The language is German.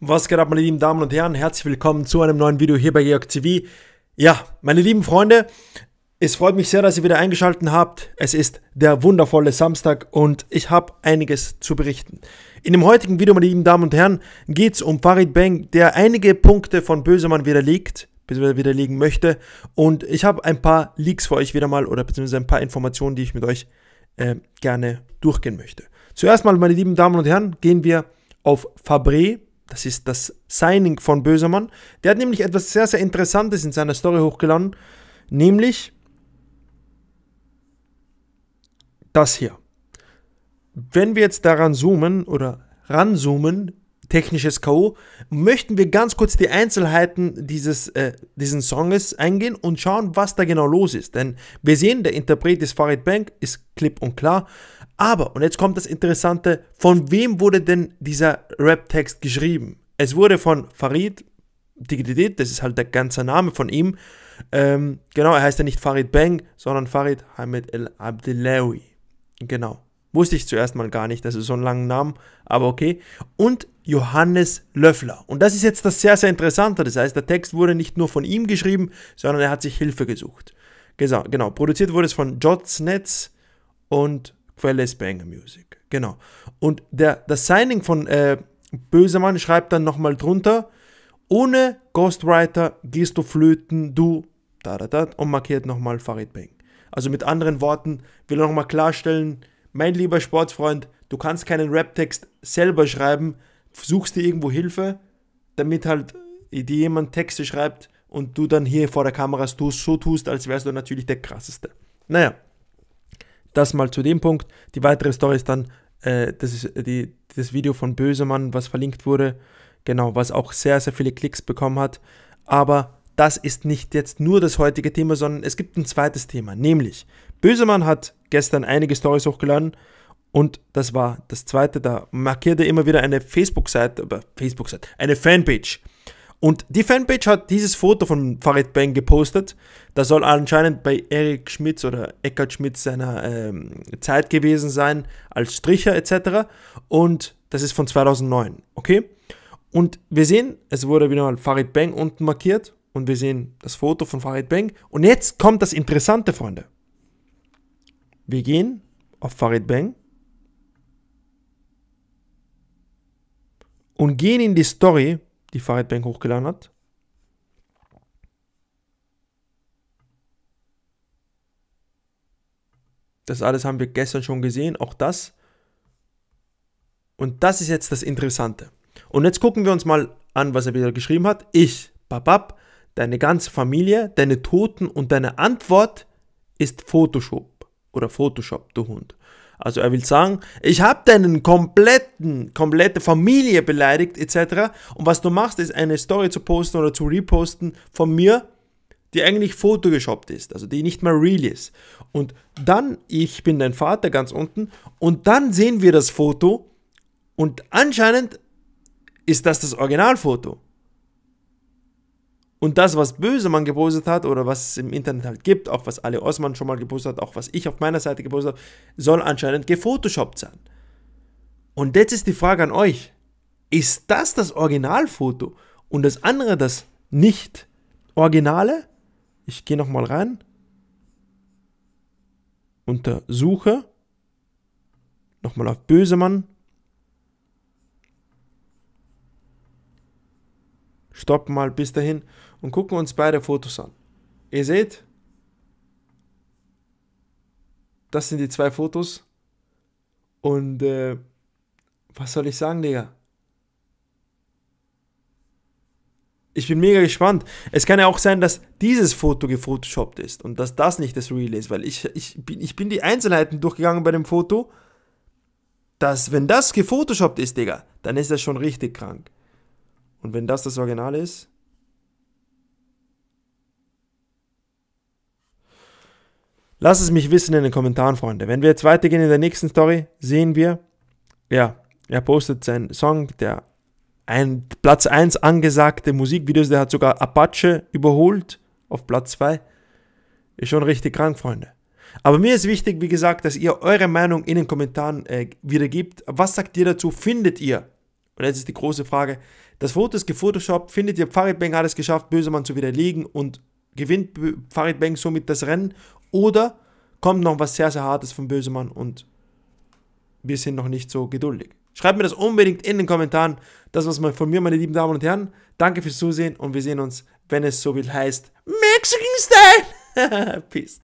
Was geht ab, meine lieben Damen und Herren? Herzlich willkommen zu einem neuen Video hier bei Georg TV. Ja, meine lieben Freunde, es freut mich sehr, dass ihr wieder eingeschaltet habt. Es ist der wundervolle Samstag und ich habe einiges zu berichten. In dem heutigen Video, meine lieben Damen und Herren, geht es um Farid Bang, der einige Punkte von Bösemann widerlegt, beziehungsweise widerlegen möchte. Und ich habe ein paar Leaks für euch wieder mal oder beziehungsweise ein paar Informationen, die ich mit euch äh, gerne durchgehen möchte. Zuerst mal, meine lieben Damen und Herren, gehen wir auf Fabre das ist das Signing von Bösermann. Der hat nämlich etwas sehr, sehr Interessantes in seiner Story hochgeladen. Nämlich das hier. Wenn wir jetzt daran zoomen oder ranzoomen, technisches K.O., möchten wir ganz kurz die Einzelheiten dieses äh, diesen Songs eingehen und schauen, was da genau los ist. Denn wir sehen, der Interpret ist Farid Bank, ist klipp und klar. Aber, und jetzt kommt das Interessante, von wem wurde denn dieser Rap-Text geschrieben? Es wurde von Farid, das ist halt der ganze Name von ihm. Ähm, genau, er heißt ja nicht Farid Bang, sondern Farid Hamid El Abdelawi. Genau. Wusste ich zuerst mal gar nicht, dass es so einen langen Namen, aber okay. Und Johannes Löffler. Und das ist jetzt das sehr, sehr Interessante. Das heißt, der Text wurde nicht nur von ihm geschrieben, sondern er hat sich Hilfe gesucht. Genau, genau. produziert wurde es von Jots Netz und Quelle Spanger Music. Genau. Und der, das Signing von äh, Bösemann schreibt dann nochmal drunter, ohne Ghostwriter gehst du flöten, du, da, da, da, und markiert nochmal Farid Bang. Also mit anderen Worten will er nochmal klarstellen, mein lieber Sportfreund, du kannst keinen Rap-Text selber schreiben, suchst dir irgendwo Hilfe, damit halt dir jemand Texte schreibt und du dann hier vor der Kamera so tust, als wärst du natürlich der Krasseste. Naja, das mal zu dem Punkt. Die weitere Story ist dann äh, das, ist äh, die, das Video von Bösemann, was verlinkt wurde, genau, was auch sehr, sehr viele Klicks bekommen hat. Aber das ist nicht jetzt nur das heutige Thema, sondern es gibt ein zweites Thema, nämlich Bösemann hat gestern einige Stories hochgeladen und das war das zweite. Da markierte immer wieder eine Facebook-Seite, Facebook-Seite, eine Fanpage. Und die Fanpage hat dieses Foto von Farid Bang gepostet. Da soll anscheinend bei Eric Schmitz oder Eckhard Schmitz seiner ähm, Zeit gewesen sein, als Stricher etc. Und das ist von 2009, okay? Und wir sehen, es wurde wieder mal Farid Bang unten markiert und wir sehen das Foto von Farid Bang. Und jetzt kommt das Interessante, Freunde. Wir gehen auf Farid Bang und gehen in die Story, die Farid Bang hochgeladen hat. Das alles haben wir gestern schon gesehen, auch das. Und das ist jetzt das Interessante. Und jetzt gucken wir uns mal an, was er wieder geschrieben hat. Ich, Babab, deine ganze Familie, deine Toten und deine Antwort ist Photoshop oder Photoshop, du Hund. Also er will sagen, ich habe deinen kompletten, komplette Familie beleidigt etc. Und was du machst, ist eine Story zu posten oder zu reposten von mir, die eigentlich photoshoppt ist, also die nicht mal real ist. Und dann, ich bin dein Vater ganz unten, und dann sehen wir das Foto und anscheinend ist das das Originalfoto. Und das, was Bösemann gepostet hat oder was es im Internet halt gibt, auch was Ali Osman schon mal gepostet hat, auch was ich auf meiner Seite gepostet habe, soll anscheinend gefotoshoppt sein. Und jetzt ist die Frage an euch. Ist das das Originalfoto und das andere das nicht Originale? Ich gehe nochmal rein. Unter Suche. Nochmal auf Bösemann. stoppen mal bis dahin und gucken uns beide Fotos an. Ihr seht, das sind die zwei Fotos. Und äh, was soll ich sagen, Digga? Ich bin mega gespannt. Es kann ja auch sein, dass dieses Foto gefotoshoppt ist und dass das nicht das Real ist, weil ich, ich, bin, ich bin die Einzelheiten durchgegangen bei dem Foto, dass wenn das gefotoshoppt ist, Digga, dann ist das schon richtig krank. Und wenn das das Original ist, Lasst es mich wissen in den Kommentaren, Freunde. Wenn wir jetzt weitergehen in der nächsten Story, sehen wir, ja, er postet seinen Song, der ein Platz 1 angesagte Musikvideos, der hat sogar Apache überholt auf Platz 2. Ist schon richtig krank, Freunde. Aber mir ist wichtig, wie gesagt, dass ihr eure Meinung in den Kommentaren äh, wiedergibt. Was sagt ihr dazu? Findet ihr? Und jetzt ist die große Frage, das Foto ist gefotoshoppt, findet ihr, Farid Bang hat es geschafft, Bösemann zu widerlegen und gewinnt Farid Bang somit das Rennen oder kommt noch was sehr, sehr Hartes von Bösemann und wir sind noch nicht so geduldig. Schreibt mir das unbedingt in den Kommentaren. Das war's mal von mir, meine lieben Damen und Herren. Danke fürs Zusehen und wir sehen uns, wenn es so will heißt, Mexican Style! Peace.